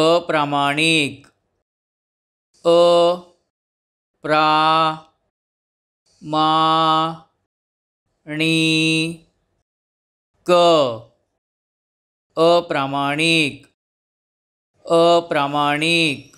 अप्रामाणिक अ प्रा मा णी क अप्रामाणिक अप्रामाणिक